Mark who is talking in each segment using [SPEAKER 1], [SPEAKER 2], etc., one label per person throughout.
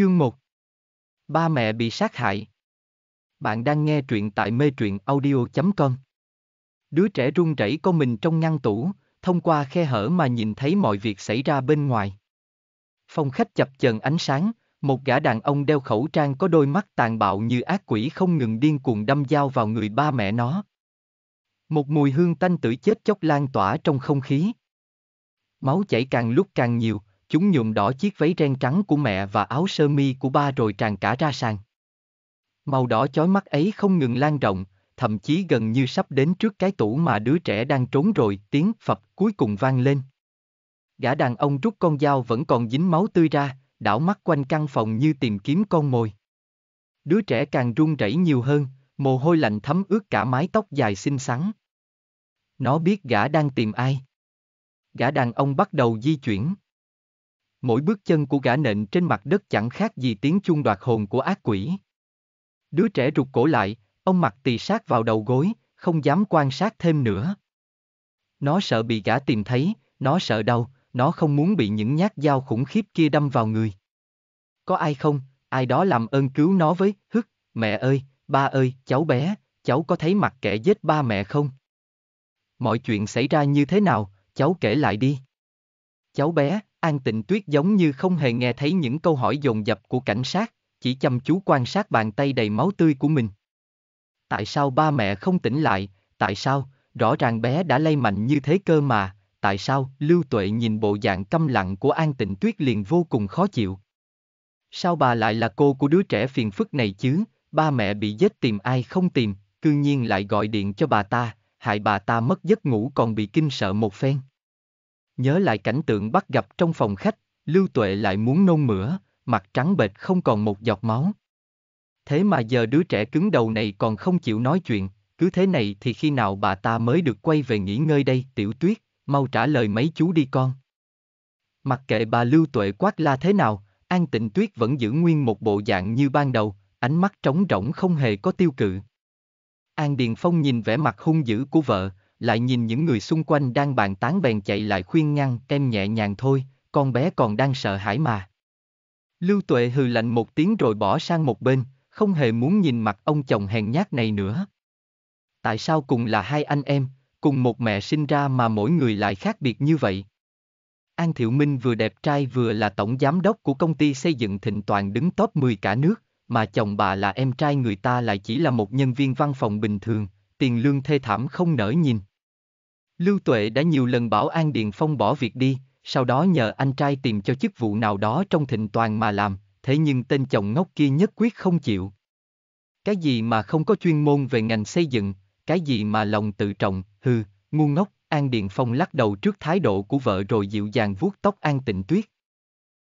[SPEAKER 1] Chương 1 Ba mẹ bị sát hại Bạn đang nghe truyện tại mê truyện audio.com Đứa trẻ run rẩy con mình trong ngăn tủ, thông qua khe hở mà nhìn thấy mọi việc xảy ra bên ngoài. Phòng khách chập chờn ánh sáng, một gã đàn ông đeo khẩu trang có đôi mắt tàn bạo như ác quỷ không ngừng điên cuồng đâm dao vào người ba mẹ nó. Một mùi hương tanh tử chết chóc lan tỏa trong không khí. Máu chảy càng lúc càng nhiều, Chúng nhuộm đỏ chiếc váy ren trắng của mẹ và áo sơ mi của ba rồi tràn cả ra sàn. Màu đỏ chói mắt ấy không ngừng lan rộng, thậm chí gần như sắp đến trước cái tủ mà đứa trẻ đang trốn rồi, tiếng phập cuối cùng vang lên. Gã đàn ông rút con dao vẫn còn dính máu tươi ra, đảo mắt quanh căn phòng như tìm kiếm con mồi. Đứa trẻ càng run rẩy nhiều hơn, mồ hôi lạnh thấm ướt cả mái tóc dài xinh xắn. Nó biết gã đang tìm ai. Gã đàn ông bắt đầu di chuyển. Mỗi bước chân của gã nện trên mặt đất chẳng khác gì tiếng chuông đoạt hồn của ác quỷ. Đứa trẻ rụt cổ lại, ông mặt tỳ sát vào đầu gối, không dám quan sát thêm nữa. Nó sợ bị gã tìm thấy, nó sợ đau, nó không muốn bị những nhát dao khủng khiếp kia đâm vào người. Có ai không, ai đó làm ơn cứu nó với, hức, mẹ ơi, ba ơi, cháu bé, cháu có thấy mặt kẻ giết ba mẹ không? Mọi chuyện xảy ra như thế nào, cháu kể lại đi. Cháu bé, An tịnh tuyết giống như không hề nghe thấy những câu hỏi dồn dập của cảnh sát, chỉ chăm chú quan sát bàn tay đầy máu tươi của mình. Tại sao ba mẹ không tỉnh lại, tại sao, rõ ràng bé đã lây mạnh như thế cơ mà, tại sao, Lưu Tuệ nhìn bộ dạng câm lặng của An tịnh tuyết liền vô cùng khó chịu. Sao bà lại là cô của đứa trẻ phiền phức này chứ, ba mẹ bị giết tìm ai không tìm, cư nhiên lại gọi điện cho bà ta, hại bà ta mất giấc ngủ còn bị kinh sợ một phen nhớ lại cảnh tượng bắt gặp trong phòng khách, Lưu Tuệ lại muốn nôn mửa, mặt trắng bệch không còn một giọt máu. Thế mà giờ đứa trẻ cứng đầu này còn không chịu nói chuyện, cứ thế này thì khi nào bà ta mới được quay về nghỉ ngơi đây, tiểu tuyết, mau trả lời mấy chú đi con. Mặc kệ bà Lưu Tuệ quát la thế nào, An Tịnh Tuyết vẫn giữ nguyên một bộ dạng như ban đầu, ánh mắt trống rỗng không hề có tiêu cự. An Điền Phong nhìn vẻ mặt hung dữ của vợ, lại nhìn những người xung quanh đang bàn tán bèn chạy lại khuyên ngăn em nhẹ nhàng thôi, con bé còn đang sợ hãi mà. Lưu Tuệ hừ lạnh một tiếng rồi bỏ sang một bên, không hề muốn nhìn mặt ông chồng hèn nhát này nữa. Tại sao cùng là hai anh em, cùng một mẹ sinh ra mà mỗi người lại khác biệt như vậy? An Thiệu Minh vừa đẹp trai vừa là tổng giám đốc của công ty xây dựng thịnh toàn đứng top 10 cả nước, mà chồng bà là em trai người ta lại chỉ là một nhân viên văn phòng bình thường, tiền lương thê thảm không nỡ nhìn. Lưu Tuệ đã nhiều lần bảo An Điền Phong bỏ việc đi, sau đó nhờ anh trai tìm cho chức vụ nào đó trong thịnh toàn mà làm, thế nhưng tên chồng ngốc kia nhất quyết không chịu. Cái gì mà không có chuyên môn về ngành xây dựng, cái gì mà lòng tự trọng, hư, ngu ngốc, An Điền Phong lắc đầu trước thái độ của vợ rồi dịu dàng vuốt tóc An Tịnh Tuyết.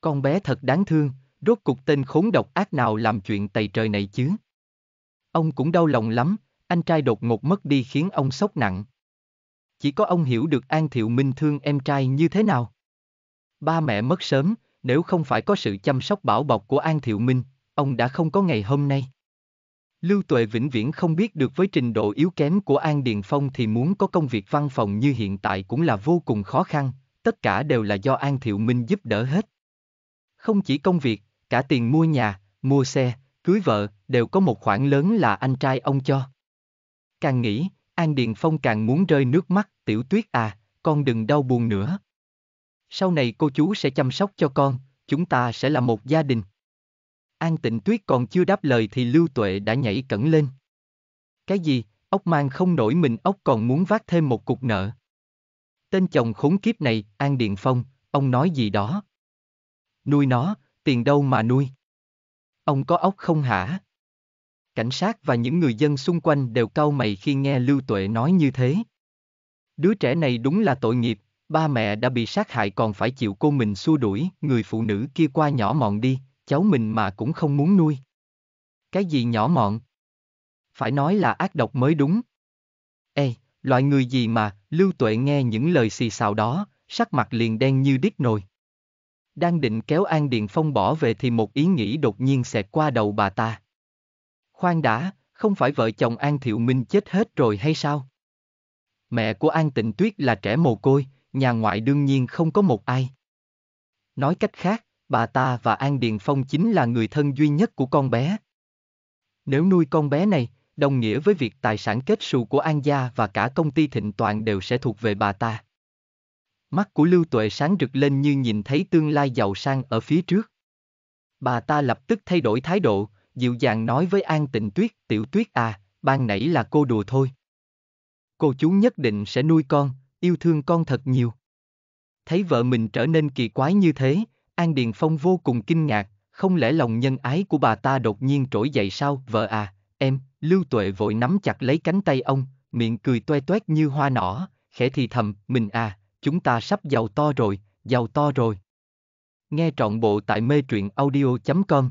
[SPEAKER 1] Con bé thật đáng thương, rốt cục tên khốn độc ác nào làm chuyện tày trời này chứ. Ông cũng đau lòng lắm, anh trai đột ngột mất đi khiến ông sốc nặng chỉ có ông hiểu được An Thiệu Minh thương em trai như thế nào. Ba mẹ mất sớm, nếu không phải có sự chăm sóc bảo bọc của An Thiệu Minh, ông đã không có ngày hôm nay. Lưu Tuệ vĩnh viễn không biết được với trình độ yếu kém của An Điền Phong thì muốn có công việc văn phòng như hiện tại cũng là vô cùng khó khăn, tất cả đều là do An Thiệu Minh giúp đỡ hết. Không chỉ công việc, cả tiền mua nhà, mua xe, cưới vợ, đều có một khoản lớn là anh trai ông cho. Càng nghĩ, An Điền Phong càng muốn rơi nước mắt, tiểu tuyết à, con đừng đau buồn nữa. Sau này cô chú sẽ chăm sóc cho con, chúng ta sẽ là một gia đình. An tịnh tuyết còn chưa đáp lời thì Lưu Tuệ đã nhảy cẩn lên. Cái gì, ốc mang không nổi mình ốc còn muốn vác thêm một cục nợ. Tên chồng khốn kiếp này, An Điền Phong, ông nói gì đó. Nuôi nó, tiền đâu mà nuôi. Ông có ốc không hả? Cảnh sát và những người dân xung quanh đều cau mày khi nghe Lưu Tuệ nói như thế. Đứa trẻ này đúng là tội nghiệp, ba mẹ đã bị sát hại còn phải chịu cô mình xua đuổi, người phụ nữ kia qua nhỏ mọn đi, cháu mình mà cũng không muốn nuôi. Cái gì nhỏ mọn? Phải nói là ác độc mới đúng. Ê, loại người gì mà, Lưu Tuệ nghe những lời xì xào đó, sắc mặt liền đen như đít nồi. Đang định kéo An Điền Phong bỏ về thì một ý nghĩ đột nhiên xẹt qua đầu bà ta. Khoan đã, không phải vợ chồng An Thiệu Minh chết hết rồi hay sao? Mẹ của An Tịnh Tuyết là trẻ mồ côi, nhà ngoại đương nhiên không có một ai. Nói cách khác, bà ta và An Điền Phong chính là người thân duy nhất của con bé. Nếu nuôi con bé này, đồng nghĩa với việc tài sản kết xù của An Gia và cả công ty thịnh toàn đều sẽ thuộc về bà ta. Mắt của Lưu Tuệ sáng rực lên như nhìn thấy tương lai giàu sang ở phía trước. Bà ta lập tức thay đổi thái độ, dịu dàng nói với An Tịnh Tuyết, tiểu tuyết à, ban nãy là cô đùa thôi. Cô chú nhất định sẽ nuôi con, yêu thương con thật nhiều. Thấy vợ mình trở nên kỳ quái như thế, An Điền Phong vô cùng kinh ngạc, không lẽ lòng nhân ái của bà ta đột nhiên trỗi dậy sao, vợ à, em, Lưu Tuệ vội nắm chặt lấy cánh tay ông, miệng cười toe toét như hoa nỏ, khẽ thì thầm, mình à, chúng ta sắp giàu to rồi, giàu to rồi. Nghe trọn bộ tại mê truyện audio.com